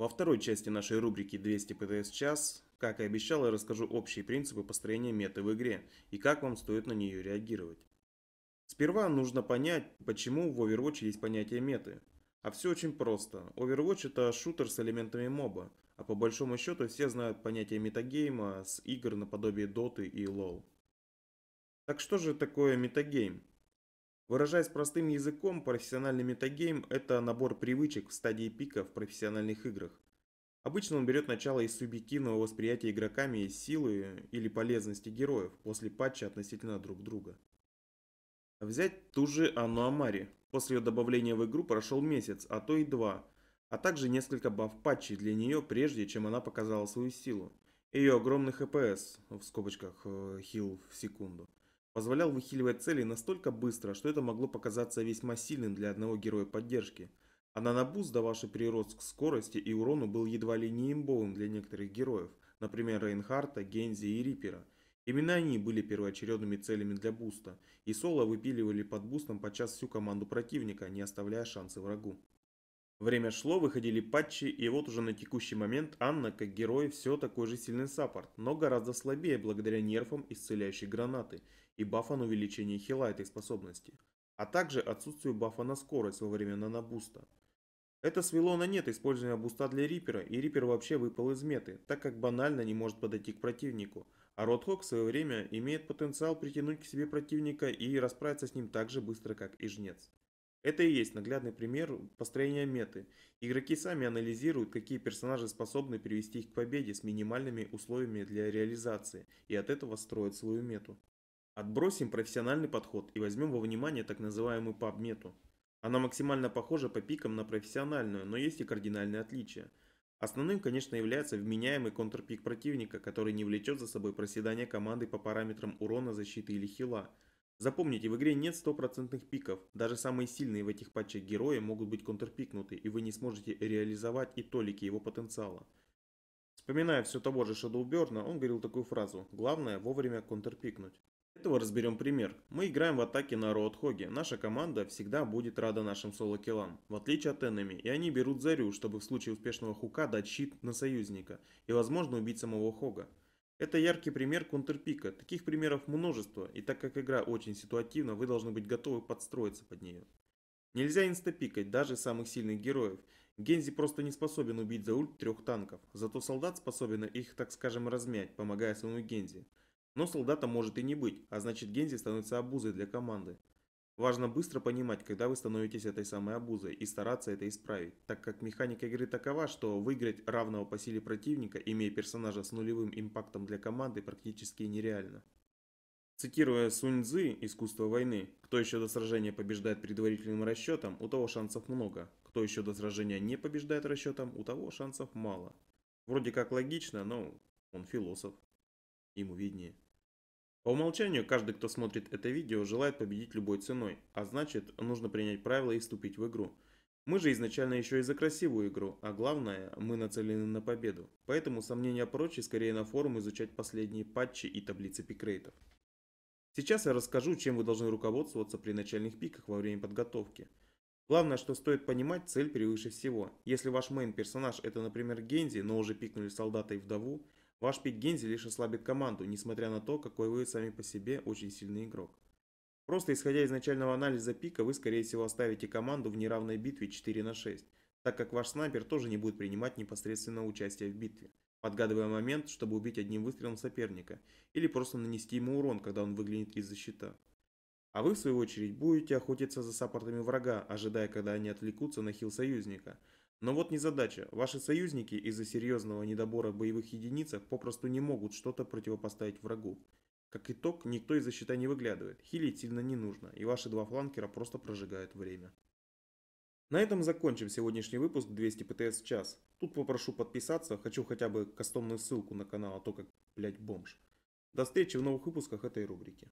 Во второй части нашей рубрики 200 ПТС час, как и обещал, я расскажу общие принципы построения меты в игре и как вам стоит на нее реагировать. Сперва нужно понять, почему в Overwatch есть понятие меты. А все очень просто. Overwatch это шутер с элементами моба, а по большому счету все знают понятие метагейма с игр наподобие Доты и Лол. Так что же такое метагейм? Выражаясь простым языком, профессиональный метагейм – это набор привычек в стадии пика в профессиональных играх. Обычно он берет начало из субъективного восприятия игроками силы или полезности героев после патча относительно друг друга. Взять ту же Анну Амари. После ее добавления в игру прошел месяц, а то и два, а также несколько баф-патчей для нее, прежде чем она показала свою силу. Ее огромный хпс, в скобочках, э, хил в секунду – позволял выхиливать цели настолько быстро, что это могло показаться весьма сильным для одного героя поддержки. А Нанабу, сдававший прирост к скорости и урону, был едва ли не имбовым для некоторых героев, например, Рейнхарта, Гензи и Рипера. Именно они были первоочередными целями для буста, и соло выпиливали под бустом подчас всю команду противника, не оставляя шансы врагу. Время шло, выходили патчи, и вот уже на текущий момент Анна, как герой, все такой же сильный саппорт, но гораздо слабее благодаря нерфам исцеляющей гранаты и бафа на увеличение хила этой способности, а также отсутствию бафа на скорость во время нанобуста. Это свело на нет использование буста для Рипера, и Рипер вообще выпал из меты, так как банально не может подойти к противнику, а Ротхок в свое время имеет потенциал притянуть к себе противника и расправиться с ним так же быстро, как и Жнец. Это и есть наглядный пример построения меты. Игроки сами анализируют, какие персонажи способны привести их к победе с минимальными условиями для реализации, и от этого строят свою мету. Отбросим профессиональный подход и возьмем во внимание так называемую PUB-мету. Она максимально похожа по пикам на профессиональную, но есть и кардинальные отличия. Основным, конечно, является вменяемый контрпик противника, который не влечет за собой проседание команды по параметрам урона, защиты или хила – Запомните, в игре нет стопроцентных пиков. Даже самые сильные в этих патчах герои могут быть контрпикнуты, и вы не сможете реализовать и толики его потенциала. Вспоминая все того же Шадоуберна, он говорил такую фразу «Главное вовремя контрпикнуть». Этого разберем пример. Мы играем в атаке на Роадхоге. Наша команда всегда будет рада нашим соло-киллам, в отличие от Эннами, и они берут Зарю, чтобы в случае успешного хука дать щит на союзника и, возможно, убить самого Хога. Это яркий пример контрпика. Таких примеров множество, и так как игра очень ситуативна, вы должны быть готовы подстроиться под нее. Нельзя инстапикать даже самых сильных героев. Гензи просто не способен убить за ульт трех танков, зато солдат способен их, так скажем, размять, помогая своему Гензи. Но солдата может и не быть, а значит Гензи становится обузой для команды. Важно быстро понимать, когда вы становитесь этой самой обузой и стараться это исправить, так как механика игры такова, что выиграть равного по силе противника, имея персонажа с нулевым импактом для команды, практически нереально. Цитируя Сунь Цзы «Искусство войны», кто еще до сражения побеждает предварительным расчетом, у того шансов много, кто еще до сражения не побеждает расчетом, у того шансов мало. Вроде как логично, но он философ, ему виднее. По умолчанию, каждый, кто смотрит это видео, желает победить любой ценой, а значит, нужно принять правила и вступить в игру. Мы же изначально еще и за красивую игру, а главное, мы нацелены на победу. Поэтому сомнения прочь и скорее на форум изучать последние патчи и таблицы пикрейтов. Сейчас я расскажу, чем вы должны руководствоваться при начальных пиках во время подготовки. Главное, что стоит понимать, цель превыше всего. Если ваш мейн персонаж это, например, Гензи, но уже пикнули солдата и вдову, Ваш пик Гензи лишь ослабит команду, несмотря на то, какой вы сами по себе очень сильный игрок. Просто исходя из начального анализа пика, вы скорее всего оставите команду в неравной битве 4 на 6, так как ваш снайпер тоже не будет принимать непосредственного участия в битве, подгадывая момент, чтобы убить одним выстрелом соперника, или просто нанести ему урон, когда он выглянет из-за щита. А вы, в свою очередь, будете охотиться за саппортами врага, ожидая, когда они отвлекутся на хил союзника – но вот незадача. Ваши союзники из-за серьезного недобора боевых единиц попросту не могут что-то противопоставить врагу. Как итог, никто из-за не выглядывает, хилить сильно не нужно, и ваши два фланкера просто прожигают время. На этом закончим сегодняшний выпуск 200 ПТС в час. Тут попрошу подписаться, хочу хотя бы кастомную ссылку на канал, а то как, блять, бомж. До встречи в новых выпусках этой рубрики.